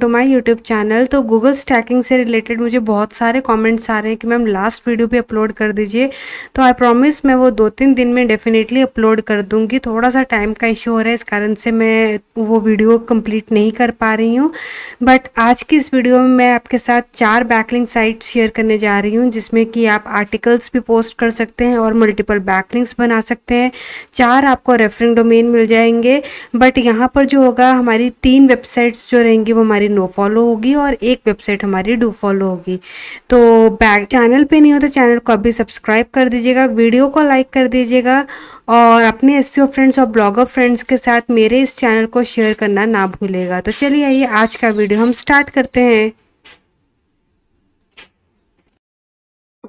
to my YouTube channel तो Google stacking से related मुझे बहुत सारे कॉमेंट्स आ रहे हैं कि मैम लास्ट वीडियो भी अपलोड कर दीजिए तो आई प्रॉमिस मैं वो दो तीन दिन में डेफिनेटली अपलोड कर दूंगी थोड़ा सा टाइम का इशू हो रहा है इस कारण से मैं वो वीडियो कंप्लीट नहीं कर पा रही हूँ बट आज की इस वीडियो में मैं आपके साथ चार बैकलिंग साइट शेयर करने जा रही हूँ जिसमें कि आप आर्टिकल्स भी पोस्ट कर सकते हैं और मल्टीपल बैकलिंग्स बना सकते हैं चार आपको रेफरिंग डोमेन मिल जाएंगे बट यहाँ पर जो होगा हमारी तीन वेबसाइट्स जो रहेंगी वो हमारी नो फॉलो होगी और एक वेबसाइट हमारी डू फॉलो होगी तो बैक चैनल पे नहीं हो तो चैनल को अभी सब्सक्राइब कर दीजिएगा वीडियो को लाइक कर दीजिएगा और अपने एस फ्रेंड्स e और ब्लॉगर फ्रेंड्स के साथ मेरे इस चैनल को शेयर करना ना भूलेगा तो चलिए आइए आज का वीडियो हम स्टार्ट करते हैं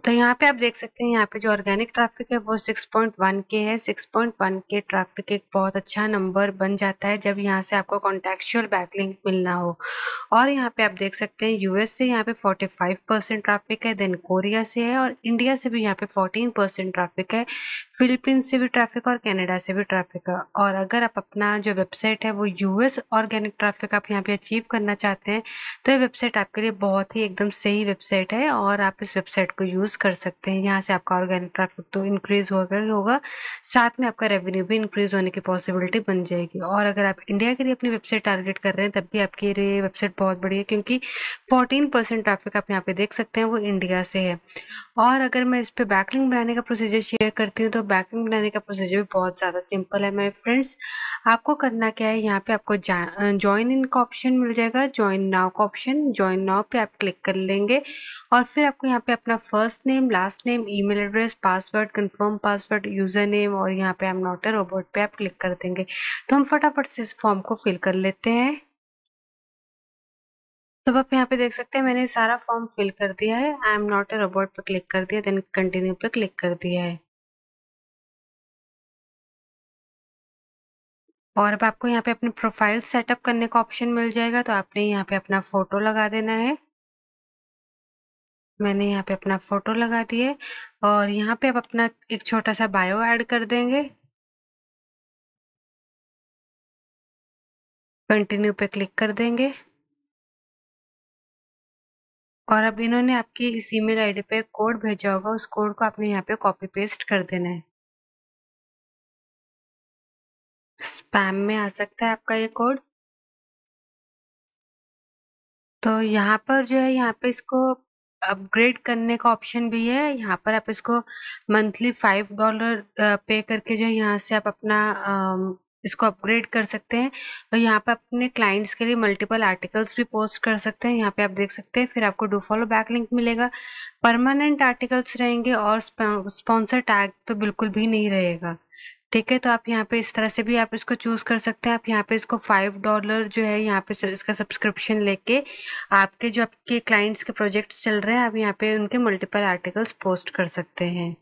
तो यहाँ पे आप देख सकते हैं यहाँ पे जो ऑर्गेनिक ट्रैफिक है वो 6.1 के है 6.1 के ट्रैफिक एक बहुत अच्छा नंबर बन जाता है जब यहाँ से आपको कॉन्टेक्चुअल बैकलिंक मिलना हो और यहाँ पे आप देख सकते हैं यूएस से यहाँ पे 45 परसेंट ट्राफिक है देन कोरिया से है और इंडिया से भी यहाँ पे 14 परसेंट ट्राफिक है फिलीपींस से भी ट्रैफिक और कैनेडा से भी ट्रैफिक है और अगर आप अपना जो वेबसाइट है वो यूएस ऑर्गेनिक ट्राफिक आप यहाँ पे अचीव करना चाहते हैं तो ये वेबसाइट आपके लिए बहुत ही एकदम सही वेबसाइट है और आप इस वेबसाइट को यूज़ यूज़ कर सकते हैं यहाँ से आपका ऑर्गेनिक ट्रैफिक तो इंक्रीज़ होगा ही होगा साथ में आपका रेवेन्यू भी इंक्रीज़ होने की पॉसिबिलिटी बन जाएगी और अगर आप इंडिया के लिए अपनी वेबसाइट टारगेट कर रहे हैं तब भी आपकी ये वेबसाइट बहुत बड़ी है क्योंकि फोर्टीन ट्रैफिक आप यहाँ पे देख सकते हैं वो इंडिया से है और अगर मैं इस पर बैकलिंग बनाने का प्रोसीजर शेयर करती हूँ तो बैकलिंग बनाने का प्रोसीजर भी बहुत ज़्यादा सिंपल है माई फ्रेंड्स आपको करना क्या है यहाँ पे आपको ज्वाइन इन का ऑप्शन मिल जाएगा ज्वाइन नाव का ऑप्शन ज्वाइन नाव पे आप क्लिक कर लेंगे और फिर आपको यहाँ पे अपना first first name last name email address password confirm password user name और यहाँ पे हम एम नॉट ए रोबोट पे आप क्लिक कर देंगे तो हम फटाफट से इस फॉर्म को फिल कर लेते हैं तो आप यहाँ पे देख सकते हैं मैंने सारा फॉर्म फिल कर दिया है I am not a robot पर क्लिक कर दिया देन कंटिन्यू पे क्लिक कर दिया है और अब आपको यहाँ पे अपने प्रोफाइल सेटअप करने का ऑप्शन मिल जाएगा तो आपने यहाँ पे अपना फोटो लगा देना है मैंने यहाँ पे अपना फ़ोटो लगा दिए और यहाँ पे आप अपना एक छोटा सा बायो ऐड कर देंगे कंटिन्यू पे क्लिक कर देंगे और अब इन्होंने आपकी इस ईमेल आईडी पे कोड भेजा होगा उस कोड को आपने यहाँ पे कॉपी पेस्ट कर देना है स्पैम में आ सकता है आपका ये कोड तो यहाँ पर जो है यहाँ पे इसको अपग्रेड करने का ऑप्शन भी है यहाँ पर आप इसको मंथली फाइव डॉलर पे करके जो यहाँ से आप अपना इसको अपग्रेड कर सकते हैं और यहाँ पर अपने क्लाइंट्स के लिए मल्टीपल आर्टिकल्स भी पोस्ट कर सकते हैं यहाँ पे आप देख सकते हैं फिर आपको डू फॉलो बैक लिंक मिलेगा परमानेंट आर्टिकल्स रहेंगे और स्पॉन्सर टैग तो बिल्कुल भी नहीं रहेगा ठीक है तो आप यहाँ पे इस तरह से भी आप इसको चूज़ कर सकते हैं आप यहाँ पे इसको फाइव डॉलर जो है यहाँ पे इसका सब्सक्रिप्शन लेके आपके जो आपके क्लाइंट्स के प्रोजेक्ट्स चल रहे हैं आप यहाँ पे उनके मल्टीपल आर्टिकल्स पोस्ट कर सकते हैं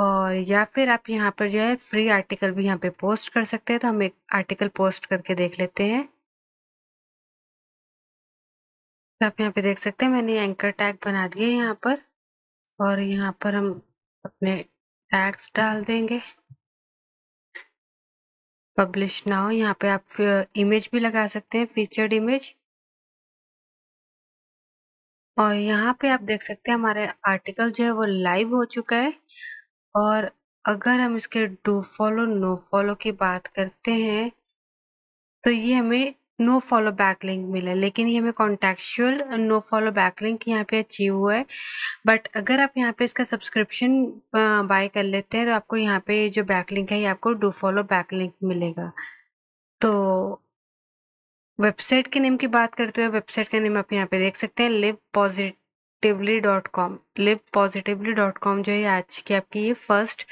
और या फिर आप यहाँ पर जो है फ्री आर्टिकल भी यहाँ पे पोस्ट कर सकते हैं तो हम एक आर्टिकल पोस्ट करके देख लेते हैं तो आप यहाँ पे देख सकते हैं मैंने एंकर टैग बना दिए यहाँ पर और यहाँ पर हम अपने टैग्स डाल देंगे पब्लिश नाउ यहाँ पे आप इमेज भी लगा सकते हैं फीचर्ड इमेज और यहाँ पे आप देख सकते हैं हमारे आर्टिकल जो है वो लाइव हो चुका है और अगर हम इसके डू फॉलो नो फॉलो की बात करते हैं तो ये हमें नो फॉलो बैक लिंक मिले लेकिन ये हमें contextual no follow back link यहाँ पे अचीव हुआ है बट अगर आप यहाँ पे इसका सब्सक्रिप्शन बाय कर लेते हैं तो आपको यहाँ पे जो बैक लिंक है ये आपको डो फॉलो बैक लिंक मिलेगा तो वेबसाइट के नेम की बात करते हुए वेबसाइट का नेम आप यहाँ पे देख सकते हैं live positively dot com live positively dot com जो है आज की आपकी ये first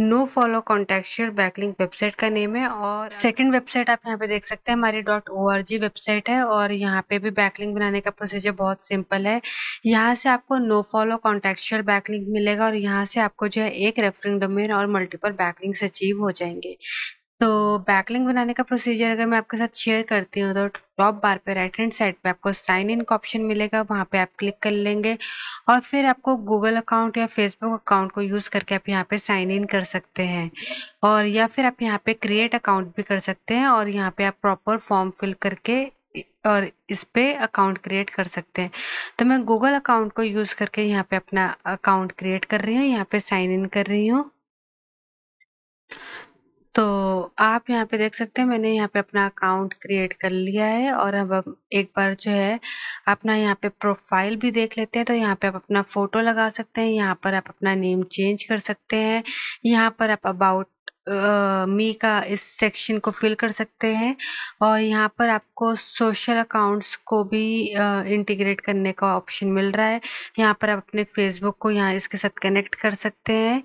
no follow contextual backlink website का नेम है और सेकंड वेबसाइट आप यहाँ पे देख सकते हैं हमारी dot O R G website है और यहाँ पे भी बैकलिंग बनाने का प्रोसीजर बहुत सिंपल है यहाँ से आपको नो फॉलो कॉन्टेक्चर बैकलिंग मिलेगा और यहाँ से आपको जो है एक रेफरिंग डोमेन और मल्टीपल बैकलिंग्स अचीव हो जाएंगे तो बैकलिंग बनाने का प्रोसीजर अगर मैं आपके साथ शेयर करती हूँ तो टॉप बार पे राइट हैंड साइड पे आपको साइन इन का ऑप्शन मिलेगा वहाँ पे आप क्लिक कर लेंगे और फिर आपको गूगल अकाउंट या फेसबुक अकाउंट को यूज़ करके आप यहाँ पे साइन इन कर सकते हैं और या फिर आप यहाँ पे क्रिएट अकाउंट भी कर सकते हैं और यहाँ पे आप प्रॉपर फॉर्म फिल करके और इस पर अकाउंट क्रिएट कर सकते हैं तो मैं गूगल अकाउंट को यूज़ करके यहाँ पे अपना अकाउंट क्रिएट कर रही हूँ यहाँ पे साइन इन कर रही हूँ तो आप यहाँ पे देख सकते हैं मैंने यहाँ पे अपना अकाउंट क्रिएट कर लिया है और अब एक बार जो है अपना यहाँ पे प्रोफाइल भी देख लेते हैं तो यहाँ पे आप अपना फ़ोटो लगा सकते हैं यहाँ पर आप अपना नेम चेंज कर सकते हैं यहाँ पर आप अबाउट मी का इस सेक्शन को फिल कर सकते हैं और यहाँ पर आपको सोशल अकाउंट्स को भी इंटीग्रेट करने का ऑप्शन मिल रहा है यहाँ पर आप अपने फेसबुक को यहाँ इसके साथ कनेक्ट कर सकते हैं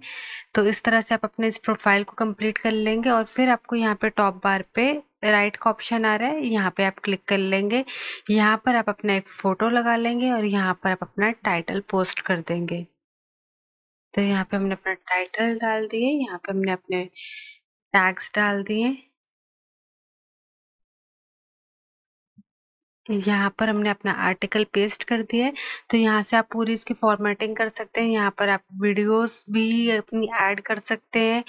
तो इस तरह से आप अपने इस प्रोफाइल को कंप्लीट कर लेंगे और फिर आपको यहाँ पे टॉप बार पे राइट का ऑप्शन आ रहा है यहाँ पे आप क्लिक कर लेंगे यहाँ पर आप अपना एक फ़ोटो लगा लेंगे और यहाँ पर आप अपना टाइटल पोस्ट कर देंगे तो यहाँ पे हमने अपना टाइटल डाल दिए यहाँ पे हमने अपने टैग्स डाल दिए यहाँ पर हमने अपना आर्टिकल पेस्ट कर दिया है तो यहाँ से आप पूरी इसकी फॉर्मेटिंग कर सकते हैं यहाँ पर आप वीडियोस भी अपनी ऐड कर सकते हैं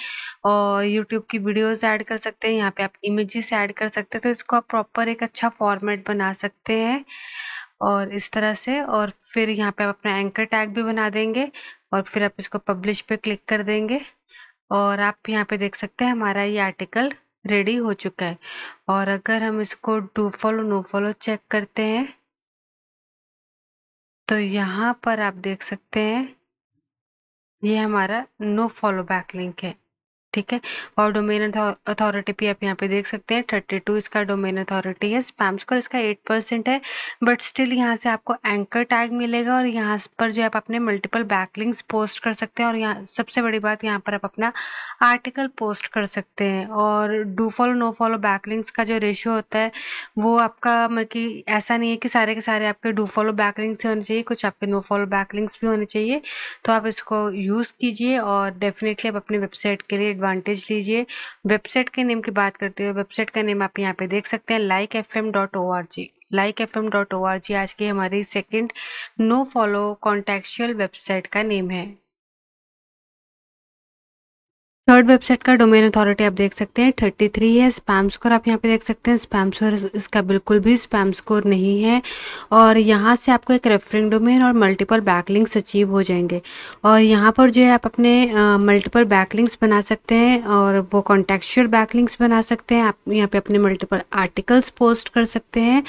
और यूट्यूब की वीडियोस ऐड कर सकते हैं यहाँ पे आप इमेजेस ऐड कर सकते हैं तो इसको आप प्रॉपर एक अच्छा फॉर्मेट बना सकते हैं और इस तरह से और फिर यहाँ पे आप अपना एंकर टैग भी बना देंगे और फिर आप इसको पब्लिश पे क्लिक कर देंगे और आप यहाँ पे देख सकते हैं हमारा ये आर्टिकल रेडी हो चुका है और अगर हम इसको do follow no follow check करते हैं तो यहाँ पर आप देख सकते हैं ये हमारा नो फॉलो बैक लिंक है ठीक है और डोमेन अथॉरिटी भी आप यहाँ पे देख सकते हैं थर्टी टू इसका डोमेन अथॉरिटी है स्पैम स्कोर इसका एट परसेंट है बट स्टिल यहाँ से आपको एंकर टैग मिलेगा और यहाँ पर जो आप अपने मल्टीपल बैकलिंग्स पोस्ट कर सकते हैं और यहाँ सबसे बड़ी बात यहाँ पर आप अपना आर्टिकल पोस्ट कर सकते हैं और do follow no follow backlinks का जो रेशियो होता है वो आपका मतलब कि ऐसा नहीं है कि सारे के सारे आपके डू फॉलो बैकलिंग्स ही होने चाहिए कुछ आपके नो फॉलो बैकलिंग्स भी होने चाहिए तो आप इसको यूज़ कीजिए और डेफिनेटली आप अपनी वेबसाइट के लिए एडवांटेज लीजिए वेबसाइट के नेम की बात करते हुए वेबसाइट का नेम आप यहाँ पे देख सकते हैं like F M dot O R G like F M dot O R G आज की हमारी second no follow contextual website का नेम है थर्ड वेबसाइट का डोमेन अथॉरिटी आप देख सकते हैं थर्टी थ्री है स्पैम स्कोर आप यहाँ पे देख सकते हैं स्पैम स्कोर इसका बिल्कुल भी स्पैम स्कोर नहीं है और यहाँ से आपको एक रेफरिंग डोमेन और मल्टीपल बैकलिंग्स अचीव हो जाएंगे और यहाँ पर जो है आप अपने मल्टीपल बैकलिंग्स बना सकते हैं और वो कॉन्टेक्चुअल बैकलिंग्स बना सकते हैं आप यहाँ पर अपने मल्टीपल आर्टिकल्स पोस्ट कर सकते हैं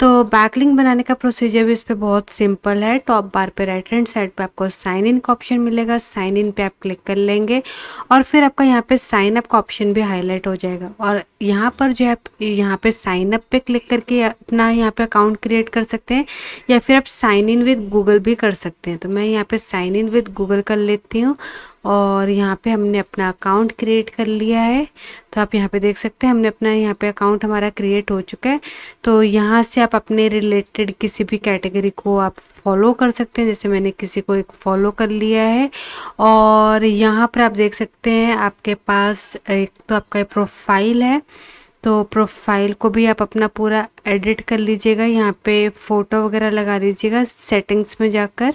तो बैकलिंग बनाने का प्रोसीजर भी इस पर बहुत सिंपल है टॉप बार पर राइट हैंड साइड पर आपको साइन इन का ऑप्शन मिलेगा साइन इन पर आप क्लिक कर लेंगे और फिर आपका यहाँ पे साइन अप का ऑप्शन भी हाईलाइट हो जाएगा और यहाँ पर जो है यहाँ पे साइन अप पे क्लिक करके अपना यहाँ पे अकाउंट क्रिएट कर सकते हैं या फिर आप साइन इन विद गूगल भी कर सकते हैं तो मैं यहाँ पे साइन इन विद गूगल कर लेती हूँ और यहाँ पे हमने अपना अकाउंट क्रिएट कर लिया है तो आप यहाँ पे देख सकते हैं हमने अपना यहाँ पे अकाउंट हमारा क्रिएट हो चुका है तो यहाँ से आप अपने रिलेटेड किसी भी कैटेगरी को आप फॉलो कर सकते हैं जैसे मैंने किसी को एक फॉलो कर लिया है और यहाँ पर आप देख सकते हैं आपके पास एक तो आपका प्रोफाइल है तो प्रोफाइल को भी आप अपना पूरा एडिट कर लीजिएगा यहाँ पे फ़ोटो वगैरह लगा दीजिएगा सेटिंग्स में जाकर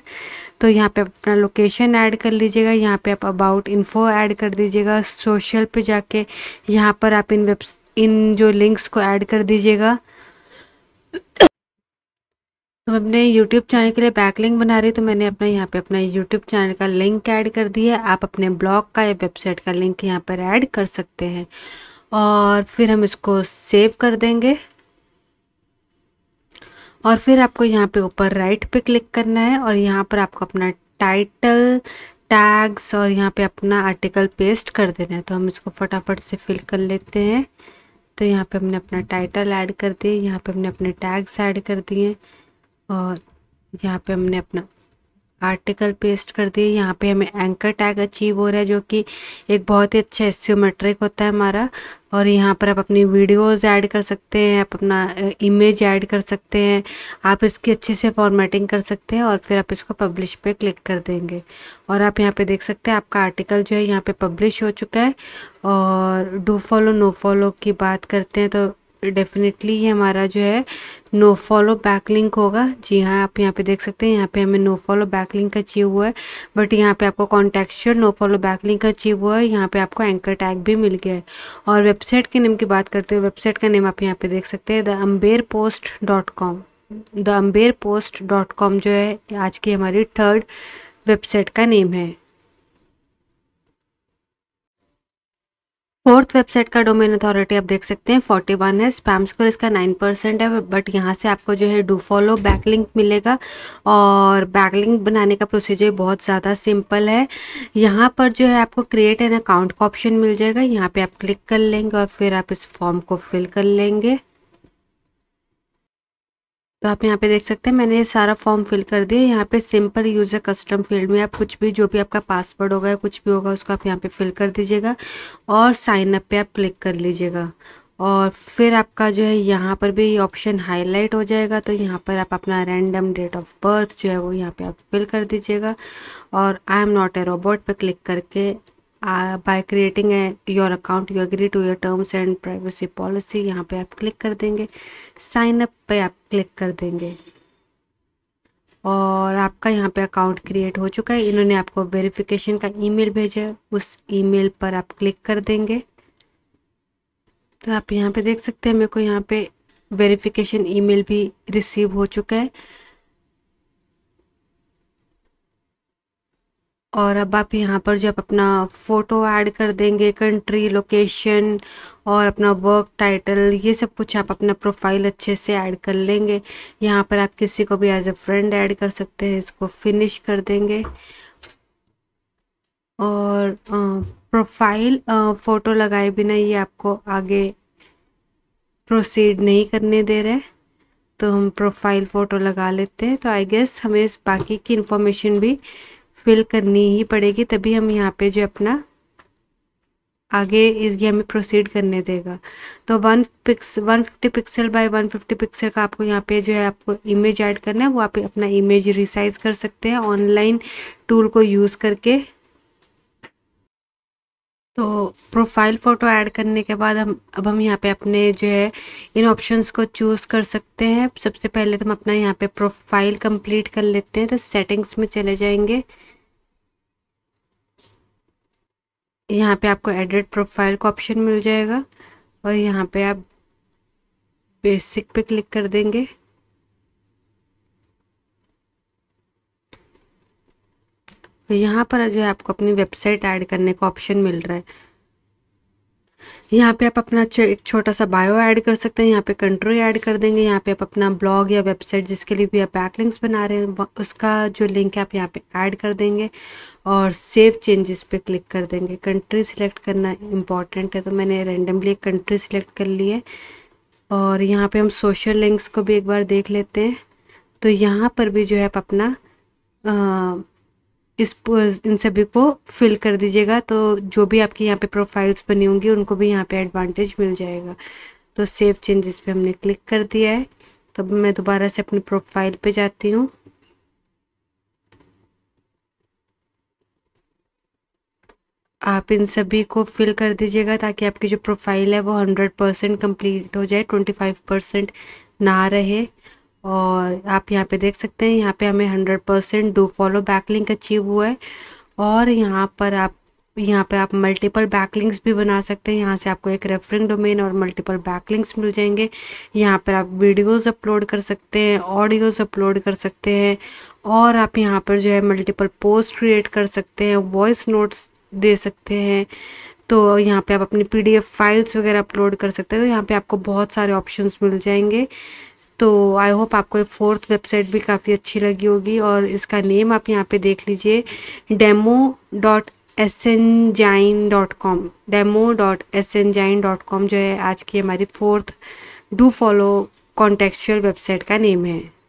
तो यहाँ पे अपना लोकेशन ऐड कर लीजिएगा यहाँ पे आप अबाउट इन्फो ऐड कर दीजिएगा सोशल पे जाके यहाँ पर आप इन वेब इन जो लिंक्स को ऐड कर दीजिएगा तो अपने यूट्यूब चैनल के लिए बैक लिंक बना रही तो मैंने अपना यहाँ पे अपना यूट्यूब चैनल का लिंक ऐड कर दिया आप अपने ब्लॉग का या वेबसाइट का लिंक यहाँ पर ऐड कर सकते हैं और फिर हम इसको सेव कर देंगे और फिर आपको यहाँ पे ऊपर राइट पे क्लिक करना है और यहाँ पर आपको अपना टाइटल टैग्स और यहाँ पे अपना आर्टिकल पेस्ट कर देना है तो हम इसको फटाफट से फिल कर लेते हैं तो यहाँ पे हमने अपना टाइटल ऐड कर दिए यहाँ पे हमने अपने टैग्स ऐड कर दिए और यहाँ पे हमने अपना आर्टिकल पेस्ट कर दिए यहाँ पे हमें एंकर टैग अचीव हो रहा है जो कि एक बहुत ही अच्छा एस्योमेट्रिक होता है हमारा और यहाँ पर आप अपनी वीडियोस ऐड कर सकते हैं आप अपना इमेज ऐड कर सकते हैं आप इसकी अच्छे से फॉर्मेटिंग कर सकते हैं और फिर आप इसको पब्लिश पे क्लिक कर देंगे और आप यहाँ पे देख सकते हैं आपका आर्टिकल जो है यहाँ पे पब्लिश हो चुका है और डू फॉलो नो फॉलो की बात करते हैं तो डेफिनेटली ये हमारा जो है नो फॉलो बैक लिंक होगा जी हाँ आप यहाँ पे देख सकते हैं यहाँ पे हमें no follow back link achieve हुआ है बट यहाँ पे आपको contextual no follow back link achieve हुआ है यहाँ पे आपको एंकर टैग भी मिल गया है और वेबसाइट के नेम की बात करते हुए वेबसाइट का नेम आप यहाँ पे देख सकते हैं the amber post dot com the amber post dot com जो है आज की हमारी थर्ड वेबसाइट का नेम है फोर्थ वेबसाइट का डोमेन अथॉरिटी आप देख सकते हैं फोर्टी वन है स्पैम स्कोर इसका नाइन परसेंट है बट यहाँ से आपको जो है डू फॉलो बैकलिंक मिलेगा और बैकलिंक बनाने का प्रोसीजर बहुत ज़्यादा सिंपल है यहाँ पर जो है आपको क्रिएट एन अकाउंट का ऑप्शन मिल जाएगा यहाँ पे आप क्लिक कर लेंगे और फिर आप इस फॉर्म को फिल कर लेंगे तो आप यहाँ पे देख सकते हैं मैंने ये सारा फॉर्म फिल कर दिया यहाँ पे सिंपल यूज़र कस्टम फील्ड में आप कुछ भी जो भी आपका पासवर्ड होगा या कुछ भी होगा उसको आप यहाँ पे फिल कर दीजिएगा और साइन अप पे आप क्लिक कर लीजिएगा और फिर आपका जो है यहाँ पर भी ऑप्शन हाईलाइट हो जाएगा तो यहाँ पर आप अपना रैंडम डेट ऑफ बर्थ जो है वो यहाँ पर आप फिल कर दीजिएगा और I am not a robot पर क्लिक करके by uh, creating creating account you agree to your terms and privacy policy यहाँ पे आप क्लिक कर देंगे साइन अप पे आप क्लिक कर देंगे और आपका यहाँ पे अकाउंट क्रिएट हो चुका है इन्होंने आपको वेरिफिकेशन का ईमेल भेजा है उस ईमेल पर आप क्लिक कर देंगे तो आप यहाँ पे देख सकते हैं मेरे को यहाँ पे वेरिफिकेशन ईमेल भी रिसीव हो चुका है और अब आप यहाँ पर जब अपना फ़ोटो ऐड कर देंगे कंट्री लोकेशन और अपना वर्क टाइटल ये सब कुछ आप अपना प्रोफाइल अच्छे से ऐड कर लेंगे यहाँ पर आप किसी को भी एज अ फ्रेंड ऐड कर सकते हैं इसको फिनिश कर देंगे और प्रोफाइल फ़ोटो लगाए बिना ये आपको आगे प्रोसीड नहीं करने दे रहे तो हम प्रोफाइल फ़ोटो लगा लेते हैं तो आई गेस हमें बाकी की इन्फॉर्मेशन भी फिल करनी ही पड़ेगी तभी हम यहाँ पे जो अपना आगे गेम हमें प्रोसीड करने देगा तो one pix one fifty pixel by one fifty pixel का आपको यहाँ पे जो है आपको इमेज ऐड करना है वो आप अपना इमेज रिसाइज कर सकते हैं ऑनलाइन टूल को यूज़ करके तो प्रोफाइल फ़ोटो ऐड करने के बाद हम अब हम यहाँ पे अपने जो है इन ऑप्शंस को चूज़ कर सकते हैं सबसे पहले तो हम अपना यहाँ पे प्रोफाइल कंप्लीट कर लेते हैं तो सेटिंग्स में चले जाएंगे यहाँ पे आपको एडिट प्रोफाइल का ऑप्शन मिल जाएगा और यहाँ पे आप बेसिक पे क्लिक कर देंगे तो यहाँ पर जो है आपको अपनी वेबसाइट ऐड करने का ऑप्शन मिल रहा है यहाँ पे आप अपना एक छोटा सा बायो ऐड कर सकते हैं यहाँ पे कंट्री ऐड कर देंगे यहाँ पे आप अपना ब्लॉग या वेबसाइट जिसके लिए भी आप बैकलिंक्स बना रहे हैं उसका जो लिंक है आप यहाँ पे ऐड कर देंगे और सेव चेंजेस पे क्लिक कर देंगे कंट्री सिलेक्ट करना इम्पॉर्टेंट है तो मैंने रेंडमली एक कंट्री सिलेक्ट कर ली है और यहाँ पर हम सोशल लिंक्स को भी एक बार देख लेते हैं तो यहाँ पर भी जो है आप अपना आ, इस इन सभी को फिल कर दीजिएगा तो जो भी आपकी यहाँ पे प्रोफाइल्स बनी होंगी उनको भी यहाँ पे एडवांटेज मिल जाएगा तो सेव चेंजेस पे हमने क्लिक कर दिया है तब तो मैं दोबारा से अपनी प्रोफाइल पे जाती हूँ आप इन सभी को फिल कर दीजिएगा ताकि आपकी जो प्रोफाइल है वो हंड्रेड परसेंट कम्प्लीट हो जाए ट्वेंटी फाइव परसेंट ना रहे और आप यहाँ पे देख सकते हैं यहाँ पे हमें hundred percent do follow backlink achieve हुआ है और यहाँ पर आप यहाँ पे आप मल्टीपल बैकलिंक्स भी बना सकते हैं यहाँ से आपको एक रेफरिंग डोमेन और मल्टीपल बैकलिंक्स मिल जाएंगे यहाँ पर आप वीडियोस अपलोड कर सकते हैं ऑडियोज अपलोड कर सकते हैं और आप यहाँ पर जो है मल्टीपल पोस्ट क्रिएट कर सकते हैं वॉइस नोट्स दे सकते हैं तो यहाँ पे आप अपनी पीडीएफ फाइल्स वगैरह अपलोड कर सकते हैं तो यहाँ पर आपको बहुत सारे ऑप्शन मिल जाएंगे तो आई होप आपको ये फोर्थ वेबसाइट भी काफ़ी अच्छी लगी होगी और इसका नेम आप यहाँ पे देख लीजिए demo dot S N zine dot com demo dot S N zine dot com जो है आज की हमारी fourth do follow contextual website का नेम है